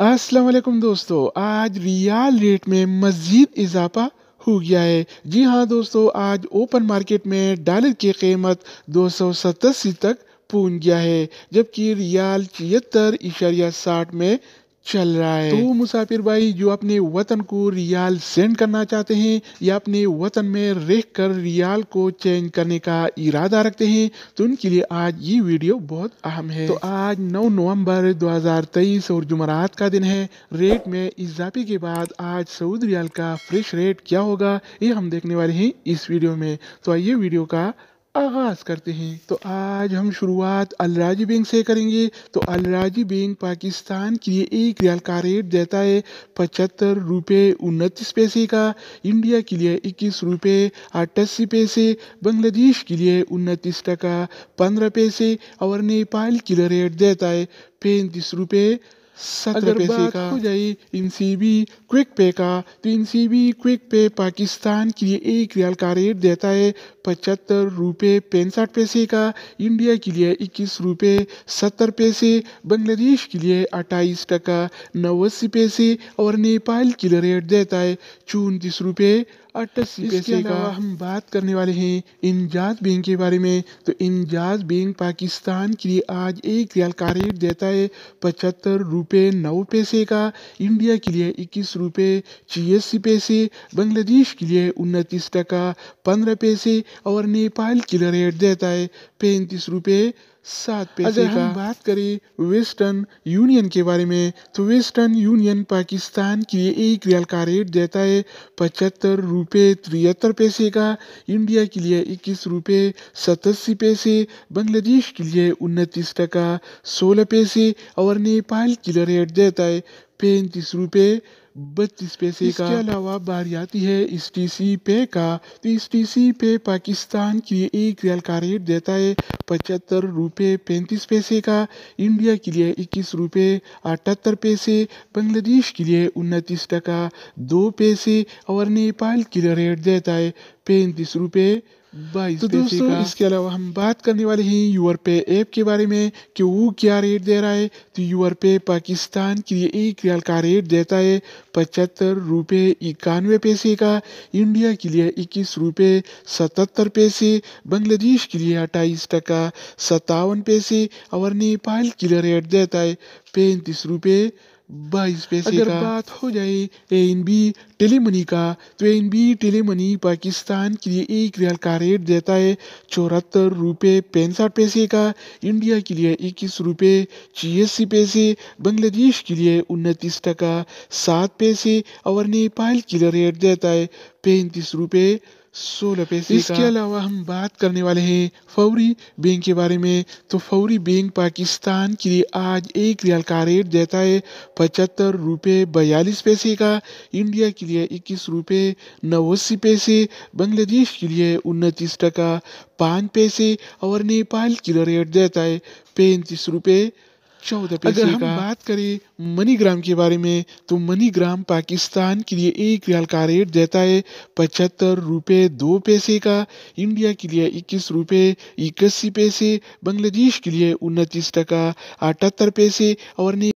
अस्सलाम दोस्तों आज रियाल रेट में मज़ीद इजाफा हो गया है जी हाँ दोस्तों आज ओपन मार्केट में डॉलर की कीमत दो सौ सतासी तक पहुंच गया है जबकि रियाल छिहत्तर इशारिया साठ में चल रहा है तो मुसाफिर भाई जो अपने वतन को रियाल सेंड करना चाहते हैं या अपने वतन में रह कर रियाल को चेंज करने का इरादा रखते हैं तो उनके लिए आज ये वीडियो बहुत अहम है तो आज 9 नवंबर 2023 और जुमरात का दिन है रेट में इजाफे के बाद आज सऊद रियाल का फ्रेश रेट क्या होगा ये हम देखने वाले हैं इस वीडियो में तो आइए वीडियो का आगाज़ करते हैं तो आज हम शुरुआत अलराजी बैंक से करेंगे तो अलराजी बैंक पाकिस्तान के लिए एक रियाल का रेट देता है पचहत्तर रुपये उनतीस पैसे का इंडिया के लिए इक्कीस रुपये अट्ठासी पैसे बांग्लादेश के लिए उनतीस टका पंद्रह पैसे और नेपाल के लिए रेट देता है पैंतीस रुपये अगर बात हो जाए इन सी बी क्विक पे का तो इन सी बी क्विक पे पाकिस्तान के लिए एक रियाल का रेट देता है पचहत्तर रुपये पैंसठ पैसे का इंडिया के लिए इक्कीस रुपये सत्तर पैसे बांग्लादेश के लिए अट्ठाईस टका नवासी पैसे और नेपाल के लिए रेट देता है चौंतीस रुपये इसके अलावा हम बात करने वाले हैं इंजाज बैंक के बारे में तो इंजाज बैंक पाकिस्तान के लिए आज एक रियाल का रेट देता है पचहत्तर रुपये नौ पैसे का इंडिया के लिए इक्कीस रुपये छियासी पैसे बांग्लादेश के लिए उनतीस टका पंद्रह पैसे और नेपाल के लिए रेट देता है पैंतीस रुपये सात पैसे अगर हम बात करें वेस्टर्न यूनियन के बारे में तो वेस्टर्न यूनियन पाकिस्तान के लिए एक रियल का रेट देता है पचहत्तर रुपये तिहत्तर पैसे का इंडिया के लिए इक्कीस रुपये सतासी पैसे बांग्लादेश के लिए उनतीस टका सोलह पैसे और नेपाल के लिए रेट देता है पैंतीस रुपये बत्तीस पैसे का इसके अलावा बारी आती है इस टी सी पे का तो इस टी सी पे पाकिस्तान के लिए एक रियल का रेट देता है पचहत्तर रुपये पैंतीस पैसे का इंडिया के लिए इक्कीस रुपये अठहत्तर पैसे बांग्लादेश के लिए उनतीस टका दो पैसे और नेपाल के लिए रेट देता है पैंतीस रुपये बाईस तो दोस्तों इसके अलावा हम बात करने वाले हैं यूर पे ऐप के बारे में कि वो क्या रेट दे रहा है तो यूर पे पाकिस्तान के लिए एक रियाल का रेट देता है पचहत्तर रुपये इक्यानवे पैसे का इंडिया के लिए इक्कीस रुपये सतहत्तर पैसे बांग्लादेश के लिए अट्ठाईस टका सत्तावन पैसे और नेपाल के लिए रेट देता है पैंतीस रुपये बाईस पैसे अगर का। बात हो जाए A N B tele money money का तो N B tele money Pakistan के लिए एक रियल का रेट देता है चौहत्तर रुपये पैंसठ पैसे का इंडिया के लिए इक्कीस रुपये छियासी पैसे बांग्लादेश के लिए उनतीस टका सात पैसे और नेपाल के लिए रेट देता है पैंतीस रुपये सोलह पैसे इसके अलावा हम बात करने वाले हैं फौरी बैंक के बारे में तो फौरी बैंक पाकिस्तान के लिए आज एक रियाल का रेट देता है पचहत्तर रुपये बयालीस पैसे का इंडिया के लिए इक्कीस रुपये नवासी पैसे बांग्लादेश के लिए उनतीस टका पाँच पैसे और नेपाल के लिए रेट देता है पैंतीस रुपये चौदह अगर हम बात करें मनीग्राम के बारे में तो मनीग्राम पाकिस्तान के लिए एक रियाल का रेट देता है पचहत्तर रुपये दो पैसे का इंडिया के लिए इक्कीस रुपये इक्यासी पैसे बांग्लादेश के लिए उनतीस टका अठहत्तर पैसे और